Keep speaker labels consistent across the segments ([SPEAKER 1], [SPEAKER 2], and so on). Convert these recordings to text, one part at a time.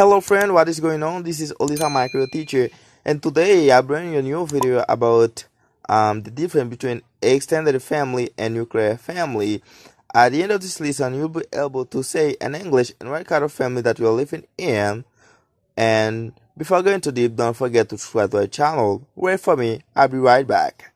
[SPEAKER 1] Hello friend, what is going on? This is Olisa Micro Teacher and today I bring you a new video about um, the difference between extended family and nuclear family. At the end of this lesson, you'll be able to say in English and what kind of family that you're living in. And before going too deep, don't forget to subscribe to our channel. Wait for me, I'll be right back.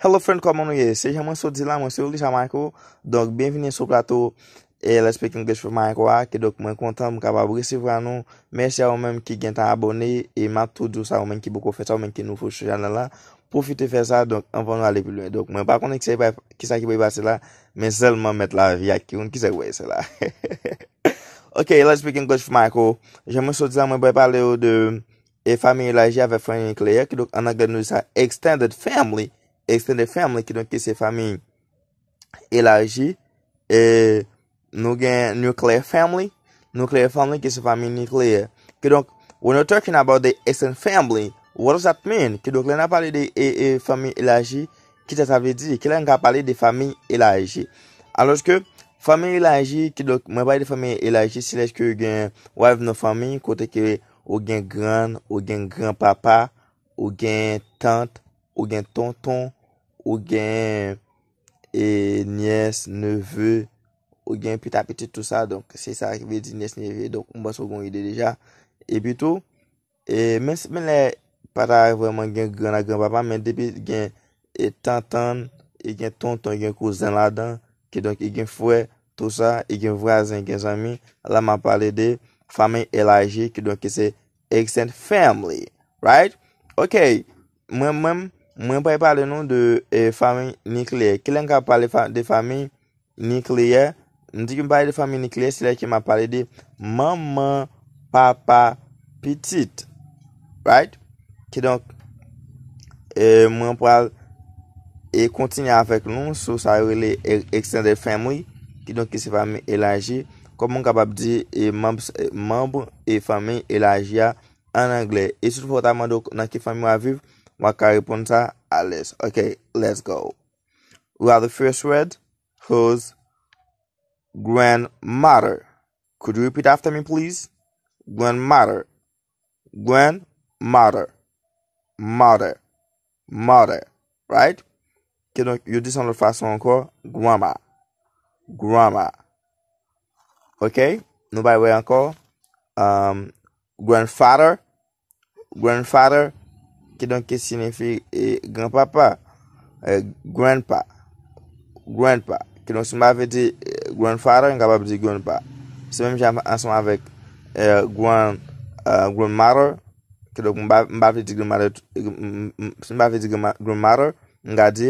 [SPEAKER 1] Hello friend komon nou ye, se jè mwen so di la mwen se ou lisa Michael Donk benvini sou plato Let's speak English for Michael Kedok mwen kontan mwen kabab resiv vwa nou Mersi a ou mwen ki gen tan abone E mwen toujou sa ou mwen ki boko fè sa ou mwen ki nou fòj chanel la Profite fè sa donk anpon nou ale pi lwen Donk mwen pa konen ki sa ki bè basi la Men sel mwen met la vi ak yon ki se wè se la Ok, let's speak English for Michael Jè mwen so di la mwen bè pale ou de E fami ilaji ave fran yon kleyè Kedok anak den nou sa Extended Family ekstren de family ki donk ki se famin elaji, nou gen nukleer family, nukleer family ki se famin nukleer. Ki donk, when we're talking about the ekstren family, what does that mean? Ki donk, lè nan pale de famin elaji, ki sa savi di, ki lè nan pale de famin elaji. Anlouz ke, famin elaji, ki donk, mwen pale de famin elaji, si lèj ki ou gen wav nou famin, kote ki ou gen gran, ou gen gran papa, ou gen tant, ou gen tonton, Ou gen e, niyes, neveu, ou gen pitapiti tout sa. Donk se sa ve di niyes, neveu, donk mba so gon ide deja. E bitou, men se men le pata veman gen grana, gran papa, men debi gen etantan, gen tonton, gen kouzen la dan. Ki donk gen fwe, tout sa, gen vwazen, gen zami. La man pale de, famen elaji, ki donk se exent family. Right? Ok, mwen mwen mwen. Mwen pale pale nou de e, fami nikleye. Kile an ka pale de fami nikleye, n di ki m pale de fami nikleye, se la ki m ap pale de maman, papa, petit. Right? Ki donk, e, mwen pale, e kontinye avèk nou, sou sa yo le eksten de fami, ki donk ki se fami elanji, komon ka pale di, e, mambou e fami elanji ya an Angle. E sou pota man dok nan ki fami waviv, Mwakari punta ales. Ok, let's go. We have the first word. Who's grandmother? Could you repeat after me please? Grandmother. Grandmother. Mother. Mother. Right? Keno, yu disan lor fason anko. Grandma. Grandma. Ok? Nou bay wey anko. Grandfather. Grandfather. Ki don ki sinifi e grandpapa, e grandpa, grandpa. Ki don si e, mba ve di grandfather, mga ba ve di grandpa. Se mbem jan ansan avèk grandmara, ki don mba ve di grandmara, si mba ve di grandmara, mga de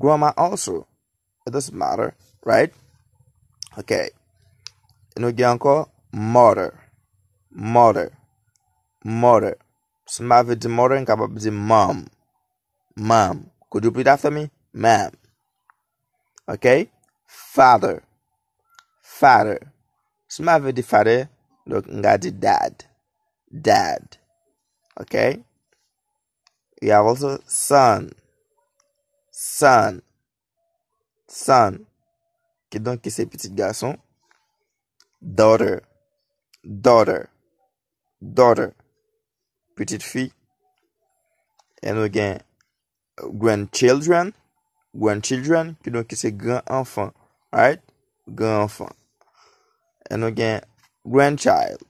[SPEAKER 1] grandma also. It doesn't matter, right? Ok. Nou gen anko, mother, mother, mother. Si m avè di morè, an kapap di mam. Mam. Kou di ou pide afer mi? Mam. Ok? Fader. Fader. Si m avè di fader, lòk an gade dad. Dad. Ok? We have also son. Son. Son. Ki don ki se piti gason? Daughter. Daughter. Daughter. Petit fi. E nou gen. Grand children. Grand children. Ki don ki se grand enfan. Alright. Grand enfan. E nou gen. Grand child.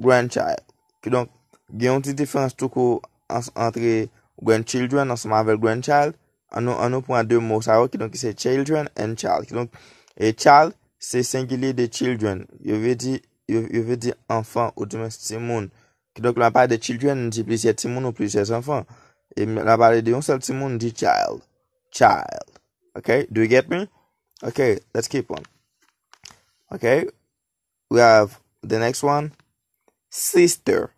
[SPEAKER 1] Grand child. Ki don. Gen yon ti diferans tou ko. Anse entre. Grand children. Anse mavel grand child. Ano anou pwa de mou sa yo. Ki don ki se children and child. Ki don. E child. Se singili de children. Yo ve di. Yo ve di. Enfan ou domesti moun. Ki donk la pari de children, di plisye timoun ou plisye sanfon. E la pari de yon sel timoun, di child. Child. Ok, do you get me? Ok, let's keep on. Ok, we have the next one. Sister.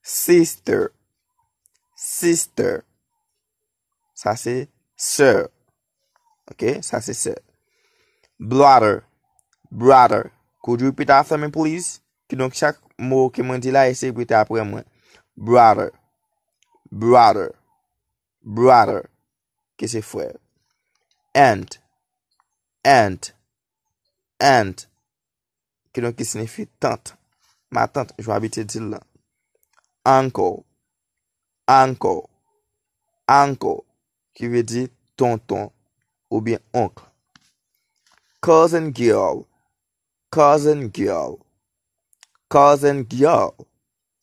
[SPEAKER 1] Sister. Sister. Sa se, sir. Ok, sa se, sir. Brother. Brother. Could you repeat after me please? Ki donk chak... Mou ki mwen di la, e se pwete apre mwen. Brother, brother, brother, ki se fwe. Aunt, aunt, aunt, ki don ki senefi tante. Ma tante, jwa abite di la. Uncle, uncle, uncle, ki ve di tonton ou bien onkle. Cousin girl, cousin girl. Kozen gyo,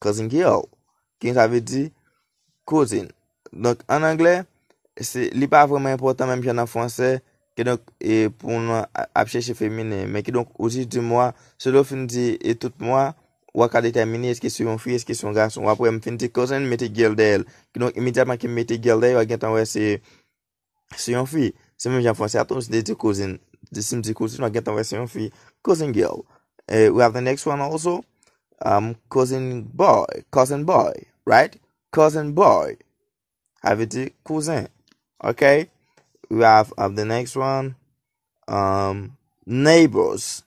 [SPEAKER 1] kozen gyo, ki yon sa ve di, kozen. Donk, an Angle, li pa vremen important menm gen an Fwansè, ki donk, e pou nou apche se femine, men ki donk, ouji di mwa, se lo fin di, e tout mwa, wak a detemini, eske si yon fi, eske si yon ganson, wapwe m fin di kozen, meti gyo de el, ki donk, imidiatman ki meti gyo de el, wak gen tanwe se, si yon fi, se men gen Fwansè, aton, si de di kozen, di sim di kozen, wak gen tanwe se yon fi, kozen gyo. We have the next one also, Am, um, cousin boy. Cousin boy, right? Cousin boy. Ha vi di, cousin. Ok? We have, have the next one. Am, um, neighbors.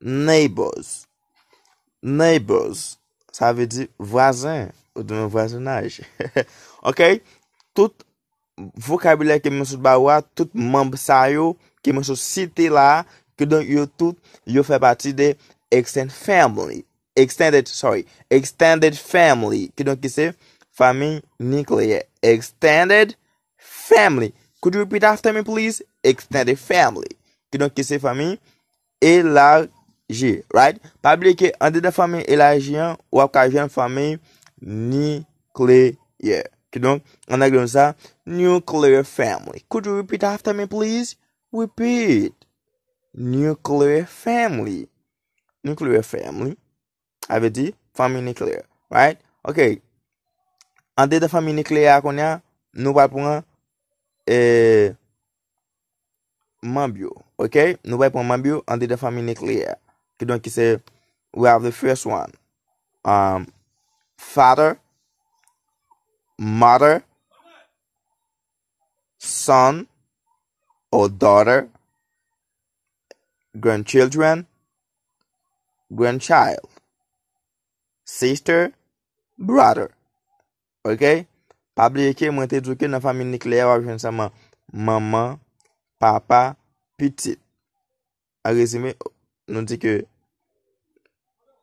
[SPEAKER 1] Neighbors. Neighbors. Sa vi di, voisin. Ou di, voisinaj. Ok? Tout, vokabile ke monsou ba wa, tout monsou sayo, ke monsou siti la, ke don yo tout, yo fe pati de, extend family. Extended, sorry, extended family. Ki donk ki se? Fami nikleye. Extended family. Could you repeat after me please? Extended family. Ki donk ki se fami? Elarge. Right? Pablike, an de de fami elargean ou apkajean fami nikleye. Ki donk, an agren sa, nuclear family. Could you repeat after me please? Repeat. Nuclear family. Nuclear family. A ve di, fami ni kliye. Right? Ok. An de eh, de fami ni kliye akon ya, nou bay pou an e mambyo. Ok? Nou bay pou an mambyo an de de fami ni kliye. Kido an ki se, we have the first one. Um, father. Mother. Son. Ou daughter. Grandchildren. Grandchild. Sister, brother. Ok? Pabliye ki, mwen te djouke nan famin ni kliye wap jen seman maman, papa, petit. A rezime, nou di ki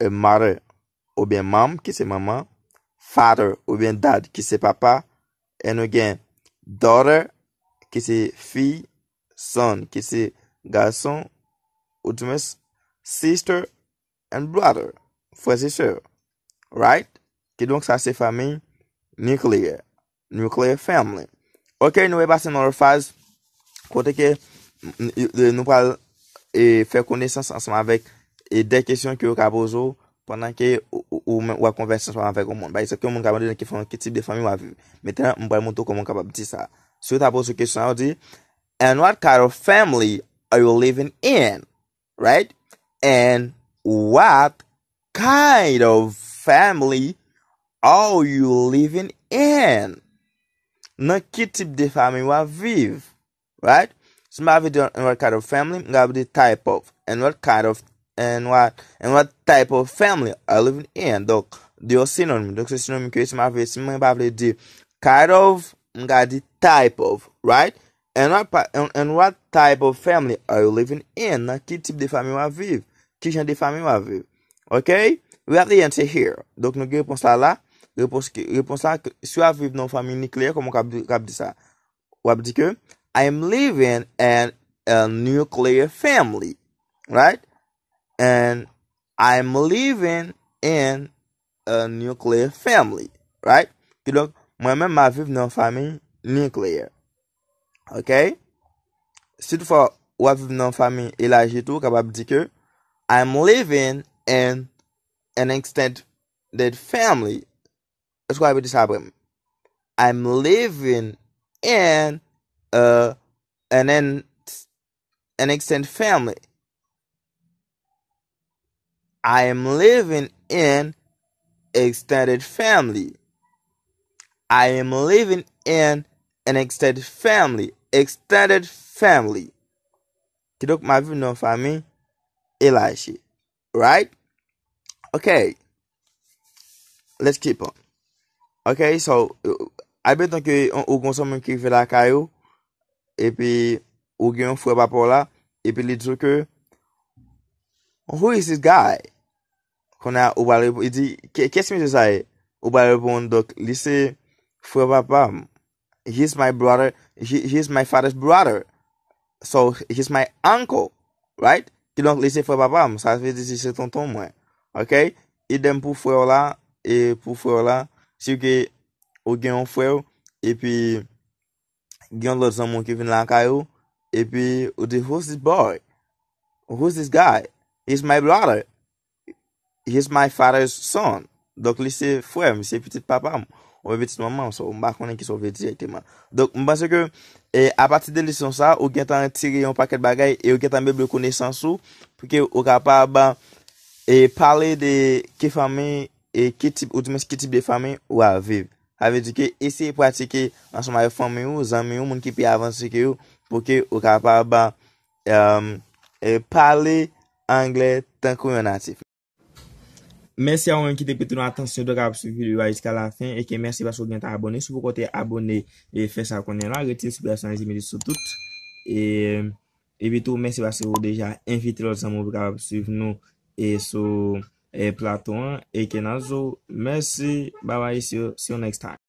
[SPEAKER 1] e mare ou bien mam ki se maman, father ou bien dad ki se papa, en nou gen daughter ki se fi, son ki se gason, ou di men sister and brother, fwese se yo. Right? Ki donk sa se famin, nukleer. Nukleer family. Ok, nou e basen nou refaz, kote ke nou pal e fe kone san san seman vek e de kisyon ki yo ka bozo pandan ke ou a konvesan san seman vek ou moun. Ba isa ki ou moun ka bozo di nan ki foun ki tip de famin waviv. Meten, mwen moun to kon moun ka bozo ti sa. Si yo ta bozo kisyon, ou di, and what kind of family are you living in? Right? And, what kind of family ao you living in? Na que tip de wa vive? Right? So my video and what kind of family, got type of, and what kind of, and what, and what type of family are living in. Então, deu sinônimo. Então, esse sinônimo que eu chamava de sinônimo di kind of, ngadi type of, right? And what, and, and what type of family are you living in? Na que tip de wa vive? Que tipo de família vive? Okay? We have the answer here. Dok nou ki repons la la. Repons la ki, si yo aviv nou fami nikle, komon kab di sa? Wab di ke, I am living in a nuclear family. Right? And, I am living in a nuclear family. Right? Ki dok, mwen men ma aviv nou fami nikle. Ok? Si tou fa, wab aviv nou fami, ila je tou kabab di ke, I am living in, an extended family. That's why we him. I'm living in a an an, an extended family. I am living in extended family. I am living in an extended family. Extended family. Que deu no family elashi, Right? Ok, let's keep on. Ok, so, albèntan ki yon ou konsonmen ki ve la kayo, epi ou gen yon fwe bapo la, epi li djou ke, who is this guy? Kona ou bale pou, i di, kesme se zaye? E? Ou bale pou, lise fwe bapam, he is my brother, he is my father's brother, so he is my uncle, right? Ki donk lise fwe bapam, sa ve di si se ton ton mwen. Ok, idem pou fwe ou la, e pou fwe ou la, si ou gen yon fwe ou, e pi gen lot zanmou ki vin la ankay ou, e pi ou di, who's this boy? Who's this guy? He's my brother. He's my father's son. Dok li se fwe ou, se petit papa ou, ou evitit maman ou so, ou mba konen ki sou evitit. Dok mban se ke, e, a pati de lisyon sa, ou gen tan tir yon paket bagay, e ou gen tan bebe yo kone san sou, pou ke ou kapar ba... E pale de ki fame, e ki tip, ou dimes ki tip de fame ou aviv. Aviv dike, isi pratike ansoma yo fame yo, zanme yo, moun ki pi avansi ki yo, pouke ou kapaba e pale Angle tankou yon atif. Mese a ou yon ki te pete nou atansyon do ka apse videyo a iska la fin, e ke mese ba sou gen ta abone, sou pou kote abone, e fese akone nou, agetil sublasyon azimili sotout, e, e bitou mese ba se ou deja invite lout zanmou pou ka apse videyo nou, e sou e Platon e Kenazo. Mersi. Bye bye. See you next time.